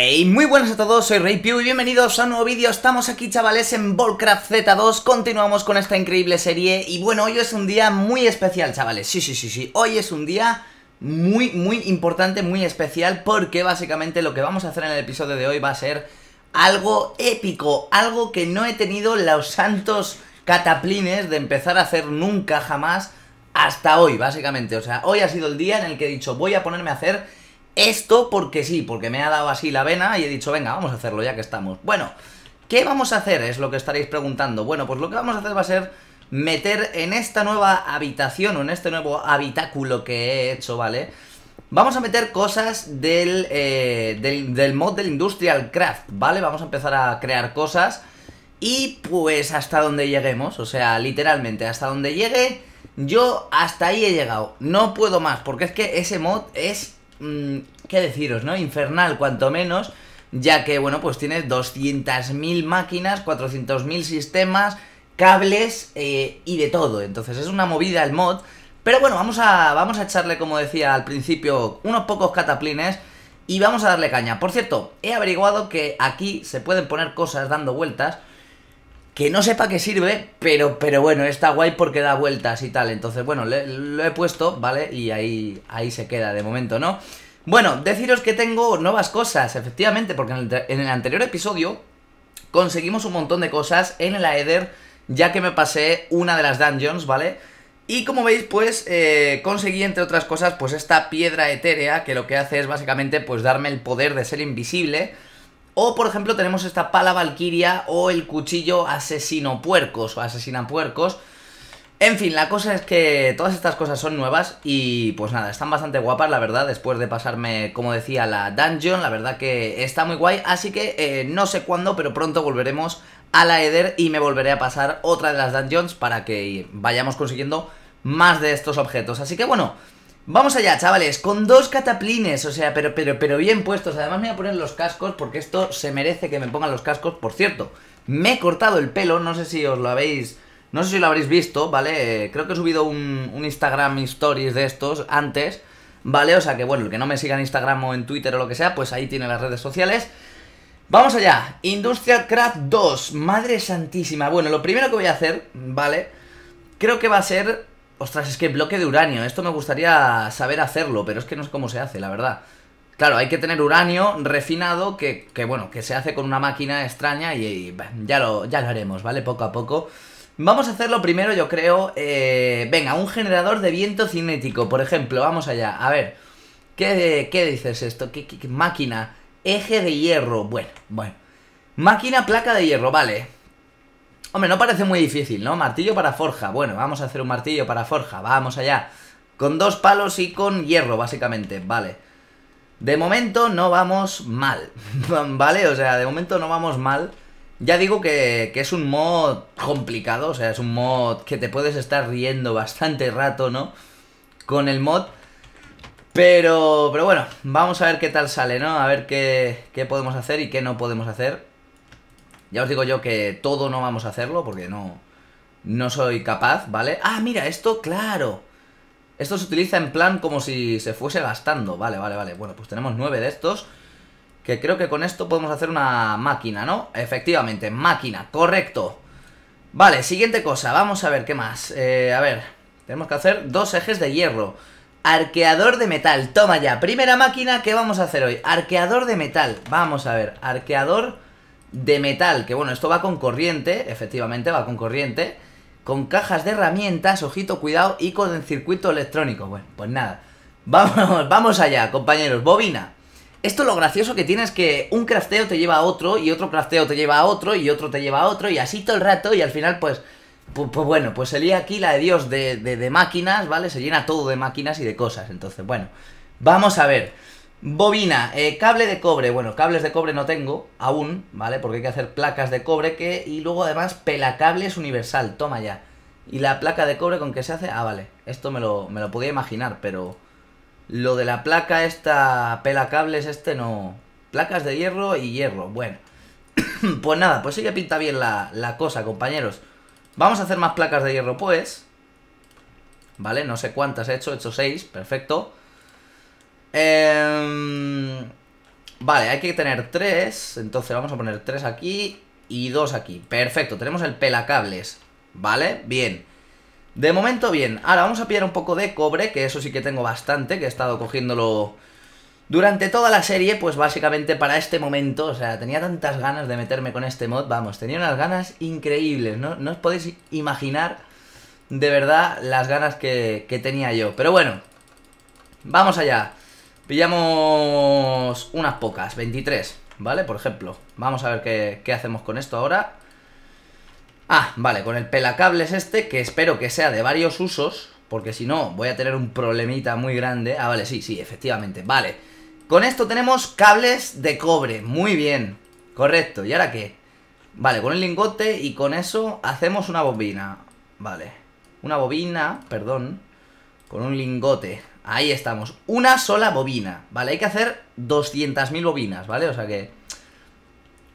Hey, muy buenas a todos, soy Pew y bienvenidos a un nuevo vídeo. Estamos aquí, chavales, en Ballcraft Z2. Continuamos con esta increíble serie. Y bueno, hoy es un día muy especial, chavales. Sí, sí, sí, sí. Hoy es un día muy, muy importante, muy especial. Porque básicamente lo que vamos a hacer en el episodio de hoy va a ser algo épico. Algo que no he tenido los santos cataplines de empezar a hacer nunca jamás hasta hoy, básicamente. O sea, hoy ha sido el día en el que he dicho, voy a ponerme a hacer esto porque sí, porque me ha dado así la vena y he dicho, venga, vamos a hacerlo ya que estamos. Bueno, ¿qué vamos a hacer? Es lo que estaréis preguntando. Bueno, pues lo que vamos a hacer va a ser meter en esta nueva habitación o en este nuevo habitáculo que he hecho, ¿vale? Vamos a meter cosas del, eh, del, del mod del Industrial Craft, ¿vale? Vamos a empezar a crear cosas y pues hasta donde lleguemos, o sea, literalmente hasta donde llegue, yo hasta ahí he llegado. No puedo más, porque es que ese mod es Mm, qué deciros, ¿no? Infernal, cuanto menos, ya que, bueno, pues tiene 200.000 máquinas, 400.000 sistemas, cables eh, y de todo. Entonces es una movida el mod. Pero bueno, vamos a, vamos a echarle, como decía al principio, unos pocos cataplines y vamos a darle caña. Por cierto, he averiguado que aquí se pueden poner cosas dando vueltas que no sepa qué sirve, pero, pero bueno, está guay porque da vueltas y tal. Entonces, bueno, lo he puesto, ¿vale? Y ahí, ahí se queda de momento, ¿no? Bueno, deciros que tengo nuevas cosas, efectivamente, porque en el, anterior episodio conseguimos un montón de cosas en el Aether, ya que me pasé una de las dungeons, ¿vale? Y como veis, pues eh, conseguí, entre otras cosas, pues esta piedra etérea, que lo que hace es básicamente pues darme el poder de ser invisible... O, por ejemplo, tenemos esta pala valquiria o el cuchillo asesino puercos o asesina puercos. En fin, la cosa es que todas estas cosas son nuevas y pues nada, están bastante guapas, la verdad, después de pasarme, como decía, la dungeon, la verdad que está muy guay, así que eh, no sé cuándo, pero pronto volveremos a la Eder y me volveré a pasar otra de las dungeons para que vayamos consiguiendo más de estos objetos. Así que bueno, Vamos allá, chavales, con dos cataplines, o sea, pero, pero, pero bien puestos. Además me voy a poner los cascos porque esto se merece que me pongan los cascos. Por cierto, me he cortado el pelo, no sé si os lo habéis... No sé si lo habréis visto, ¿vale? Creo que he subido un, un Instagram Stories de estos antes, ¿vale? O sea que, bueno, el que no me siga en Instagram o en Twitter o lo que sea, pues ahí tiene las redes sociales. Vamos allá, Industrial Craft 2, madre santísima. Bueno, lo primero que voy a hacer, ¿vale? Creo que va a ser Ostras, es que bloque de uranio. Esto me gustaría saber hacerlo, pero es que no es cómo se hace, la verdad. Claro, hay que tener uranio refinado que, bueno, que se hace con una máquina extraña y, ya, lo, ya lo haremos, ¿vale? Poco a poco. Vamos a hacerlo primero, yo creo. Eh, venga, un generador de viento cinético, por ejemplo. Vamos allá. A ver, ¿qué, qué dices esto? ¿Qué, máquina? Eje de hierro. Bueno, bueno. Máquina placa de hierro, vale. Hombre, no parece muy difícil, ¿no? Martillo para forja. Bueno, vamos a hacer un martillo para forja. Vamos allá. Con dos palos y con hierro, básicamente. Vale. De momento no vamos mal. ¿Vale? O sea, de momento no vamos mal. Ya digo que, es un mod complicado. O sea, es un mod que te puedes estar riendo bastante rato, ¿no? Con el mod. Pero, pero bueno, vamos a ver qué tal sale, ¿no? A ver qué, qué podemos hacer y qué no podemos hacer. Ya os digo yo que todo no vamos a hacerlo porque no, no soy capaz, ¿vale? Ah, mira, esto, claro. Esto se utiliza en plan como si se fuese gastando. Vale, vale, vale. Bueno, pues tenemos nueve de estos. Que creo que con esto podemos hacer una máquina, ¿no? Efectivamente, máquina, correcto. Vale, siguiente cosa. Vamos a ver qué más. Eh, a ver, tenemos que hacer dos ejes de hierro. Arqueador de metal. Toma ya, primera máquina que vamos a hacer hoy. Arqueador de metal. Vamos a ver, arqueador de metal, que bueno, esto va con corriente, efectivamente va con corriente, con cajas de herramientas, ojito, cuidado, y con el circuito electrónico. Bueno, pues nada, vamos, vamos allá, compañeros, bobina. Esto lo gracioso que tiene es que un crafteo te lleva a otro, y otro crafteo te lleva a otro, y otro te lleva a otro, y así todo el rato, y al final pues... Pues, bueno, pues se aquí la de Dios de, de máquinas, ¿vale? Se llena todo de máquinas y de cosas, entonces, bueno, vamos a ver. Bobina, eh, cable de cobre, bueno, cables de cobre no tengo aún, ¿vale? Porque hay que hacer placas de cobre que... y luego además pelacables universal, toma ya. ¿Y la placa de cobre con qué se hace? Ah, vale, esto me lo, me lo podía imaginar, pero lo de la placa esta, pelacables este no... Placas de hierro y hierro, bueno. pues nada, pues sí que pinta bien la, la cosa, compañeros. Vamos a hacer más placas de hierro, pues. ¿Vale? No sé cuántas he hecho, he hecho seis, perfecto. Em, vale, hay que tener tres. Entonces vamos a poner tres aquí y dos aquí. Perfecto, tenemos el pelacables. ¿Vale? Bien. De momento bien. Ahora vamos a pillar un poco de cobre, que eso sí que tengo bastante, que he estado cogiéndolo durante toda la serie, pues básicamente para este momento. O sea, tenía tantas ganas de meterme con este mod, vamos, tenía unas ganas increíbles, ¿no? No os podéis imaginar de verdad las ganas que, que tenía yo. Pero bueno, vamos allá. Pillamos unas pocas, 23, ¿vale? Por ejemplo, vamos a ver qué, hacemos con esto ahora. Ah, vale, con el pelacables este, que espero que sea de varios usos, porque si no voy a tener un problemita muy grande. Ah, vale, sí, sí, efectivamente, vale. Con esto tenemos cables de cobre, muy bien, correcto. ¿Y ahora qué? Vale, con el lingote y con eso hacemos una bobina, vale. Una bobina, perdón, con un lingote. Ahí estamos. Una sola bobina, ¿vale? Hay que hacer 200.000 bobinas, ¿vale? O sea que...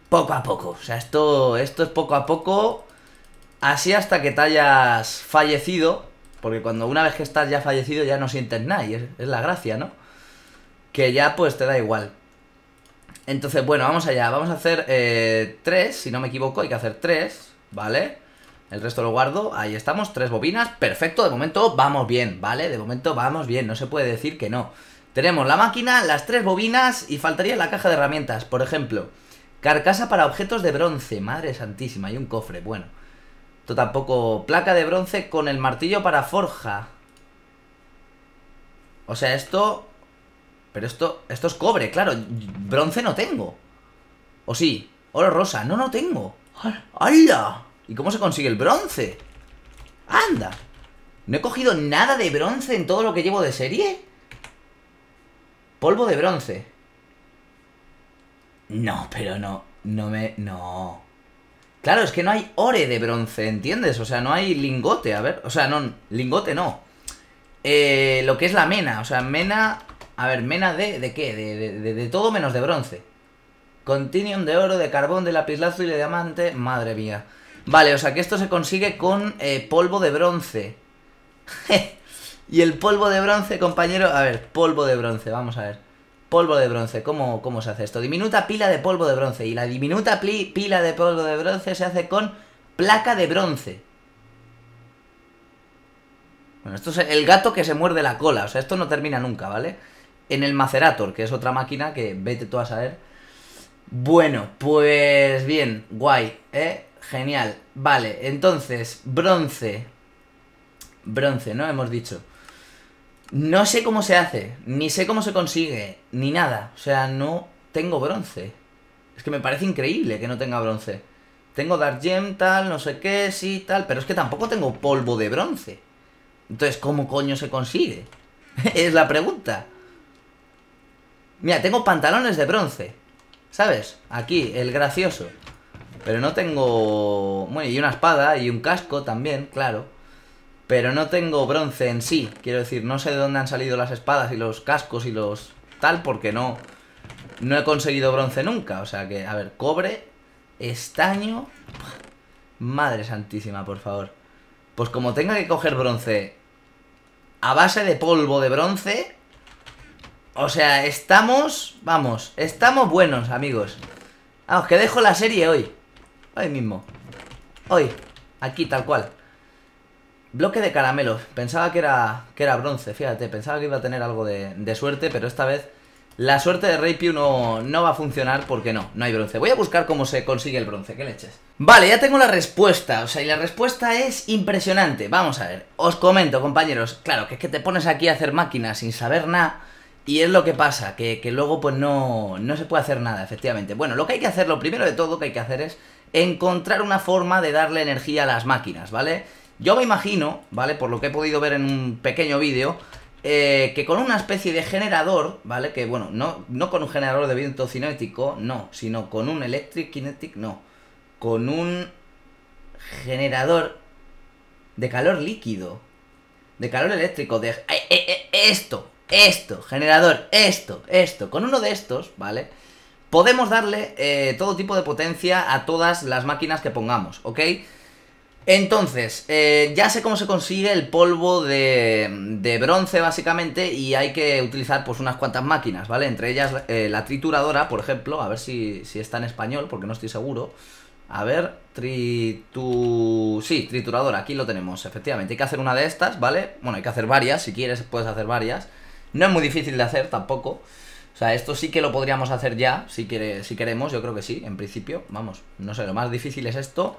Poco a poco. O sea, esto, esto es poco a poco. Así hasta que te hayas fallecido. Porque cuando una vez que estás ya fallecido ya no sientes nada. Y es, la gracia, ¿no? Que ya pues te da igual. Entonces, bueno, vamos allá. Vamos a hacer eh, tres, si no me equivoco. Hay que hacer tres, ¿vale? El resto lo guardo, ahí estamos, tres bobinas, perfecto, de momento vamos bien, ¿vale? De momento vamos bien, no se puede decir que no. Tenemos la máquina, las tres bobinas y faltaría la caja de herramientas, por ejemplo. Carcasa para objetos de bronce, madre santísima, y un cofre, bueno. Esto tampoco... Placa de bronce con el martillo para forja. O sea, esto... Pero esto... Esto es cobre, claro. Bronce no tengo. ¿O sí? Oro rosa. No, no tengo. Ah. ¡Hala! ¿Y cómo se consigue el bronce? ¡Anda! No he cogido nada de bronce en todo lo que llevo de serie. Polvo de bronce. No, pero no. No me... No. Claro, es que no hay ore de bronce, ¿entiendes? O sea, no hay lingote, a ver. O sea, no... Lingote no. Eh, lo que es la mena. O sea, mena... A ver, mena de... ¿De qué? de, de, todo menos de bronce. Continuum de oro, de carbón, de y de diamante... Madre mía. Vale, o sea que esto se consigue con eh, polvo de bronce. y el polvo de bronce, compañero... A ver, polvo de bronce, vamos a ver. Polvo de bronce, ¿cómo, cómo se hace esto? Diminuta pila de polvo de bronce. Y la diminuta pila de polvo de bronce se hace con placa de bronce. Bueno, esto es el gato que se muerde la cola. O sea, esto no termina nunca, ¿vale? En el Macerator, que es otra máquina que vete tú a saber. Bueno, pues bien, guay, ¿eh? Genial. Vale, entonces, bronce. Bronce, ¿no? Hemos dicho. No sé cómo se hace, ni sé cómo se consigue, ni nada. O sea, no tengo bronce. Es que me parece increíble que no tenga bronce. Tengo Dark Gem, tal, no sé qué, sí, tal, pero es que tampoco tengo polvo de bronce. Entonces, ¿cómo coño se consigue? es la pregunta. Mira, tengo pantalones de bronce. ¿Sabes? Aquí, el gracioso. Pero no tengo... Bueno, y una espada y un casco también, claro. Pero no tengo bronce en sí. Quiero decir, no sé de dónde han salido las espadas y los cascos y los tal, porque no... No he conseguido bronce nunca. O sea que, a ver, cobre, estaño... Madre santísima, por favor. Pues como tenga que coger bronce a base de polvo de bronce... O sea, estamos... Vamos, estamos buenos, amigos. Vamos, que dejo la serie hoy. Ahí mismo. Hoy. Aquí, tal cual. Bloque de caramelos. Pensaba que era, que era bronce, fíjate. Pensaba que iba a tener algo de, suerte, pero esta vez la suerte de Rey no, va a funcionar porque no, no hay bronce. Voy a buscar cómo se consigue el bronce, que leches. Vale, ya tengo la respuesta, o sea, y la respuesta es impresionante. Vamos a ver, os comento, compañeros. Claro, que es que te pones aquí a hacer máquinas sin saber nada... Y es lo que pasa, que, luego pues no, no se puede hacer nada, efectivamente. Bueno, lo que hay que hacer, lo primero de todo que hay que hacer es encontrar una forma de darle energía a las máquinas, ¿vale? Yo me imagino, ¿vale? Por lo que he podido ver en un pequeño vídeo, eh, que con una especie de generador, ¿vale? Que bueno, no, no con un generador de viento cinético, no, sino con un electric kinetic, no, con un generador de calor líquido, de calor eléctrico, de... Eh, eh, esto, esto, generador, esto, esto, con uno de estos, ¿vale? Podemos darle eh, todo tipo de potencia a todas las máquinas que pongamos, ¿ok? Entonces, eh, ya sé cómo se consigue el polvo de, bronce básicamente y hay que utilizar pues unas cuantas máquinas, ¿vale? Entre ellas eh, la trituradora, por ejemplo, a ver si, está en español porque no estoy seguro. A ver, tritu... Sí, trituradora, aquí lo tenemos, efectivamente. Hay que hacer una de estas, ¿vale? Bueno, hay que hacer varias, si quieres puedes hacer varias. No es muy difícil de hacer tampoco. O sea, esto sí que lo podríamos hacer ya, si, quiere, si queremos, yo creo que sí, en principio. Vamos, no sé, lo más difícil es esto,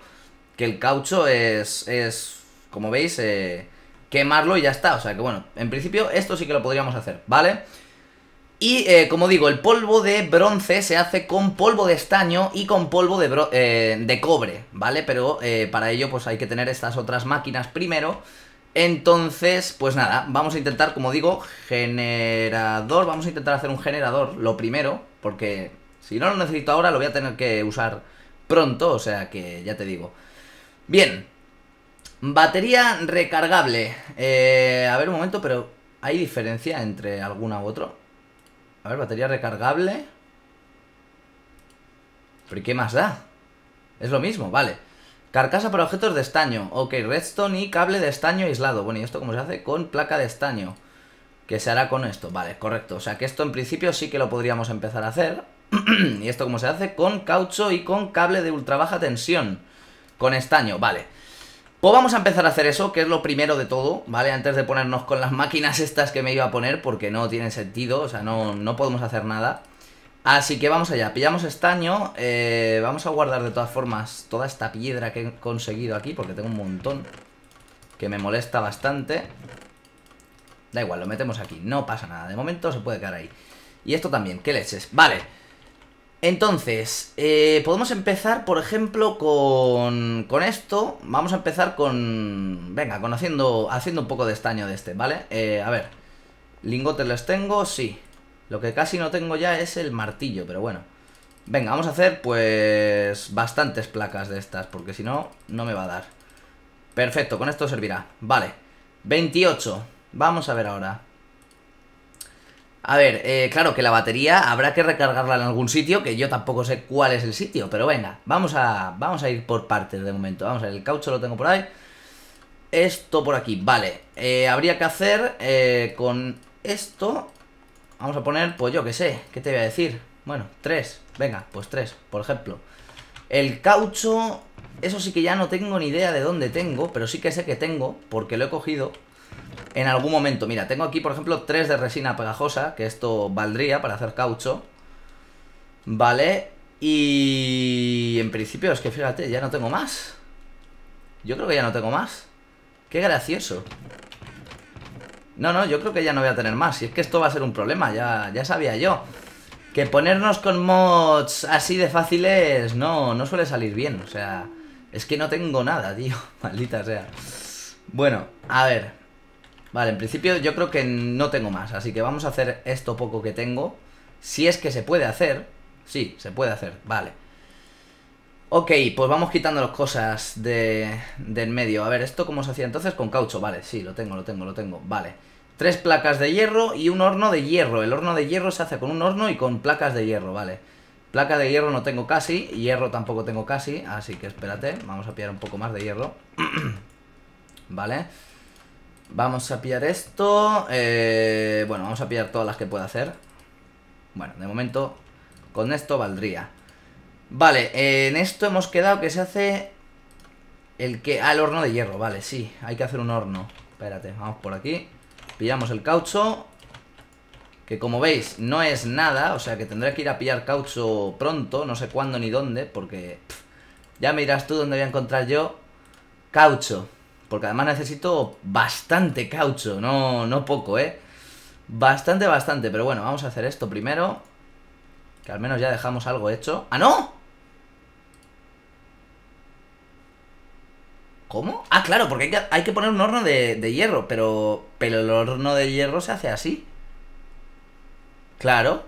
que el caucho es, como veis, eh, quemarlo y ya está. O sea que bueno, en principio esto sí que lo podríamos hacer, ¿vale? Y eh, como digo, el polvo de bronce se hace con polvo de estaño y con polvo de, eh, de cobre, ¿vale? Pero para ello pues hay que tener estas otras máquinas primero entonces, pues nada, vamos a intentar, como digo, generador, vamos a intentar hacer un generador, lo primero, porque si no lo necesito ahora lo voy a tener que usar pronto, o sea que ya te digo. Bien, batería recargable, eh, a ver un momento, pero ¿hay diferencia entre alguna u otro? A ver, batería recargable... ¿Pero qué más da? Es lo mismo, vale. Carcasa para objetos de estaño. Ok, redstone y cable de estaño aislado. Bueno, ¿y esto cómo se hace? Con placa de estaño. Que se hará con esto. Vale, correcto. O sea que esto en principio sí que lo podríamos empezar a hacer. ¿Y esto cómo se hace? Con caucho y con cable de ultra baja tensión. Con estaño, vale. Pues vamos a empezar a hacer eso, que es lo primero de todo, ¿vale? Antes de ponernos con las máquinas estas que me iba a poner, porque no tiene sentido, o sea, no, no podemos hacer nada. Así que vamos allá, pillamos estaño, eh, vamos a guardar de todas formas toda esta piedra que he conseguido aquí, porque tengo un montón, que me molesta bastante. Da igual, lo metemos aquí, no pasa nada, de momento se puede quedar ahí. Y esto también, qué leches, vale. Entonces, eh, podemos empezar, por ejemplo, con, con esto, vamos a empezar con, venga, con haciendo, un poco de estaño de este, ¿vale? Eh, a ver, lingotes los tengo, sí, lo que casi no tengo ya es el martillo, pero bueno. Venga, vamos a hacer pues bastantes placas de estas, porque si no, no me va a dar. Perfecto, con esto servirá. Vale, 28. Vamos a ver ahora. A ver, eh, claro que la batería habrá que recargarla en algún sitio, que yo tampoco sé cuál es el sitio, pero venga, vamos a, vamos a ir por partes de momento. Vamos a ver, el caucho lo tengo por ahí. Esto por aquí, vale. Eh, habría que hacer eh, con esto Vamos a poner, pues yo qué sé, ¿qué te voy a decir? Bueno, tres, venga, pues tres, por ejemplo El caucho, eso sí que ya no tengo ni idea de dónde tengo Pero sí que sé que tengo, porque lo he cogido en algún momento Mira, tengo aquí por ejemplo tres de resina pegajosa Que esto valdría para hacer caucho Vale, y en principio es que fíjate, ya no tengo más Yo creo que ya no tengo más Qué gracioso no, no, yo creo que ya no voy a tener más. Si es que esto va a ser un problema, ya, ya sabía yo. Que ponernos con mods así de fáciles no, no suele salir bien. O sea, es que no tengo nada, tío. Maldita sea. Bueno, a ver. Vale, en principio yo creo que no tengo más. Así que vamos a hacer esto poco que tengo. Si es que se puede hacer. Sí, se puede hacer. Vale. Ok, pues vamos quitando las cosas de, del medio. A ver, ¿esto cómo se hacía entonces? Con caucho, vale, sí, lo tengo, lo tengo, lo tengo, vale. Tres placas de hierro y un horno de hierro. El horno de hierro se hace con un horno y con placas de hierro, vale. Placa de hierro no tengo casi, hierro tampoco tengo casi, así que espérate, vamos a pillar un poco más de hierro. vale. Vamos a pillar esto. Eh, bueno, vamos a pillar todas las que pueda hacer. Bueno, de momento con esto valdría. Vale, en esto hemos quedado que se hace el que... Ah, el horno de hierro, vale, sí. Hay que hacer un horno. Espérate, vamos por aquí. Pillamos el caucho. Que como veis, no es nada. O sea que tendré que ir a pillar caucho pronto. No sé cuándo ni dónde. Porque ya me dirás tú dónde voy a encontrar yo caucho. Porque además necesito bastante caucho. No, no poco, ¿eh? Bastante, bastante. Pero bueno, vamos a hacer esto primero. Que al menos ya dejamos algo hecho. ¡Ah, no! ¿Cómo? Ah, claro, porque hay que, poner un horno de, de, hierro, pero, pero el horno de hierro se hace así. Claro.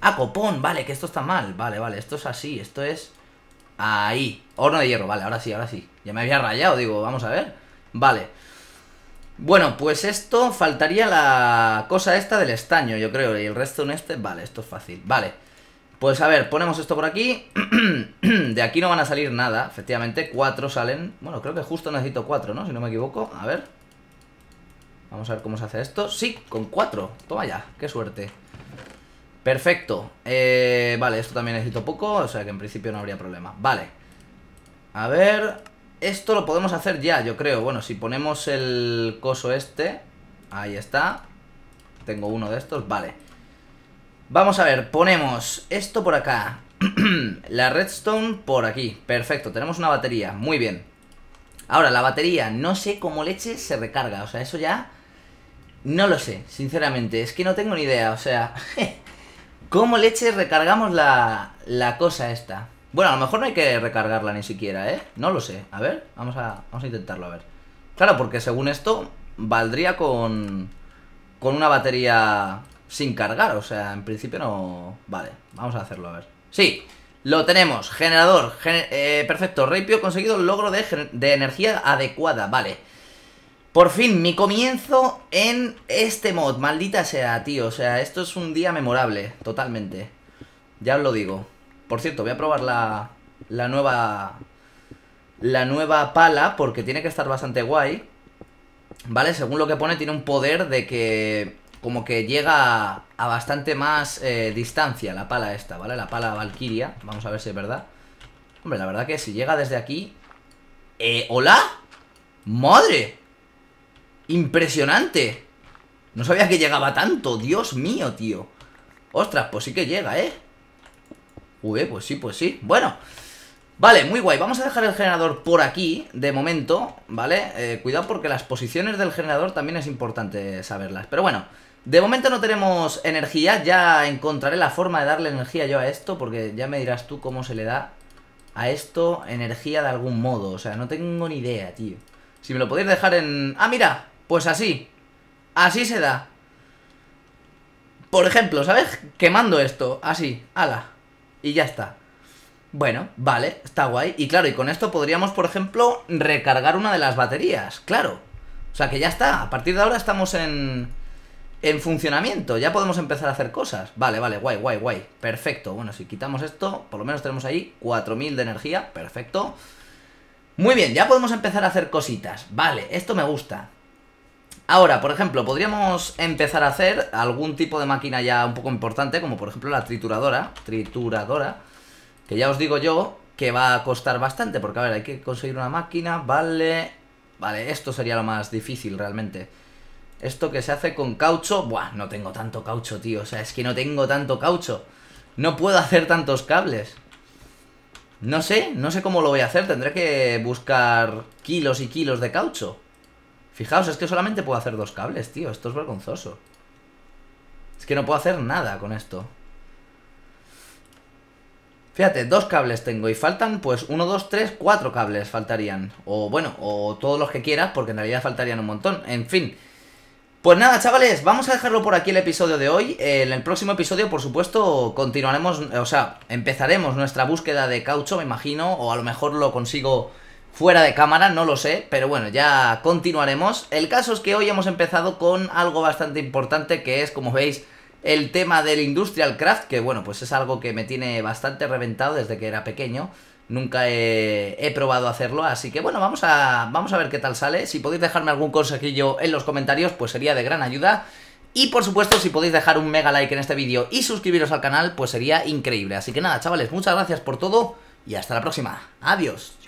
Ah, copón, vale, que esto está mal. Vale, vale, esto es así, esto es... Ahí, horno de hierro, vale, ahora sí, ahora sí. Ya me había rayado, digo, vamos a ver. Vale. Bueno, pues esto faltaría la cosa esta del estaño, yo creo, y el resto en este... Vale, esto es fácil, vale. Pues a ver, ponemos esto por aquí. de aquí no van a salir nada, efectivamente. Cuatro salen. Bueno, creo que justo necesito cuatro, ¿no? Si no me equivoco. A ver. Vamos a ver cómo se hace esto. Sí, con cuatro. Toma ya, qué suerte. Perfecto. Eh, vale, esto también necesito poco, o sea que en principio no habría problema. Vale. A ver... Esto lo podemos hacer ya, yo creo. Bueno, si ponemos el coso este... Ahí está. Tengo uno de estos, vale. Vamos a ver, ponemos esto por acá. la redstone por aquí. Perfecto, tenemos una batería. Muy bien. Ahora, la batería, no sé cómo leche se recarga. O sea, eso ya... No lo sé, sinceramente. Es que no tengo ni idea. O sea... ¿Cómo leche recargamos la, la cosa esta? Bueno, a lo mejor no hay que recargarla ni siquiera, ¿eh? No lo sé. A ver, vamos a, vamos a intentarlo, a ver. Claro, porque según esto, valdría con, con una batería sin cargar, o sea, en principio no... Vale, vamos a hacerlo, a ver. Sí, lo tenemos, generador, eh, perfecto, rapio conseguido el logro de, energía adecuada, vale. Por fin, mi comienzo en este mod, maldita sea, tío, o sea, esto es un día memorable, totalmente. Ya os lo digo. Por cierto, voy a probar la, la nueva... La nueva pala, porque tiene que estar bastante guay. ¿Vale? Según lo que pone, tiene un poder de que como que llega a, bastante más eh, distancia la pala esta, ¿vale? La pala Valkyria, vamos a ver si es verdad. Hombre, la verdad que si llega desde aquí... Eh, ¿Hola? ¡Madre! ¡Impresionante! No sabía que llegaba tanto, Dios mío, tío. Ostras, pues sí que llega, ¿eh? Uy, pues sí, pues sí. Bueno, Vale, muy guay, vamos a dejar el generador por aquí, de momento, ¿vale? Eh, cuidado porque las posiciones del generador también es importante saberlas, pero bueno... De momento no tenemos energía, ya encontraré la forma de darle energía yo a esto, porque ya me dirás tú cómo se le da a esto energía de algún modo. O sea, no tengo ni idea, tío. Si me lo podéis dejar en... Ah, mira, pues así. Así se da. Por ejemplo, ¿sabes? Quemando esto, así, ala. Y ya está. Bueno, vale, está guay. Y claro, y con esto podríamos, por ejemplo, recargar una de las baterías, claro. O sea que ya está, a partir de ahora estamos en en funcionamiento, ya podemos empezar a hacer cosas. Vale, vale, guay, guay, guay. Perfecto. Bueno, si quitamos esto, por lo menos tenemos ahí 4000 de energía. Perfecto. Muy bien, ya podemos empezar a hacer cositas. Vale, esto me gusta. Ahora, por ejemplo, podríamos empezar a hacer algún tipo de máquina ya un poco importante, como por ejemplo la trituradora. Trituradora. Que ya os digo yo que va a costar bastante, porque a ver, hay que conseguir una máquina, vale... Vale, esto sería lo más difícil realmente. Esto que se hace con caucho... Buah, no tengo tanto caucho, tío. O sea, es que no tengo tanto caucho. No puedo hacer tantos cables. No sé, no sé cómo lo voy a hacer. Tendré que buscar kilos y kilos de caucho. Fijaos, es que solamente puedo hacer dos cables, tío. Esto es vergonzoso. Es que no puedo hacer nada con esto. Fíjate, dos cables tengo y faltan pues uno, dos, tres, cuatro cables faltarían. O bueno, o todos los que quieras porque en realidad faltarían un montón. En fin, pues nada, chavales, vamos a dejarlo por aquí el episodio de hoy. Eh, en el próximo episodio, por supuesto, continuaremos, eh, o sea, empezaremos nuestra búsqueda de caucho, me imagino, o a lo mejor lo consigo fuera de cámara, no lo sé, pero bueno, ya continuaremos. El caso es que hoy hemos empezado con algo bastante importante que es, como veis, el tema del Industrial Craft, que bueno, pues es algo que me tiene bastante reventado desde que era pequeño. Nunca he, probado hacerlo, así que bueno, vamos a, vamos a ver qué tal sale. Si podéis dejarme algún consejillo en los comentarios, pues sería de gran ayuda. Y por supuesto, si podéis dejar un mega like en este vídeo y suscribiros al canal, pues sería increíble. Así que nada, chavales, muchas gracias por todo y hasta la próxima. Adiós.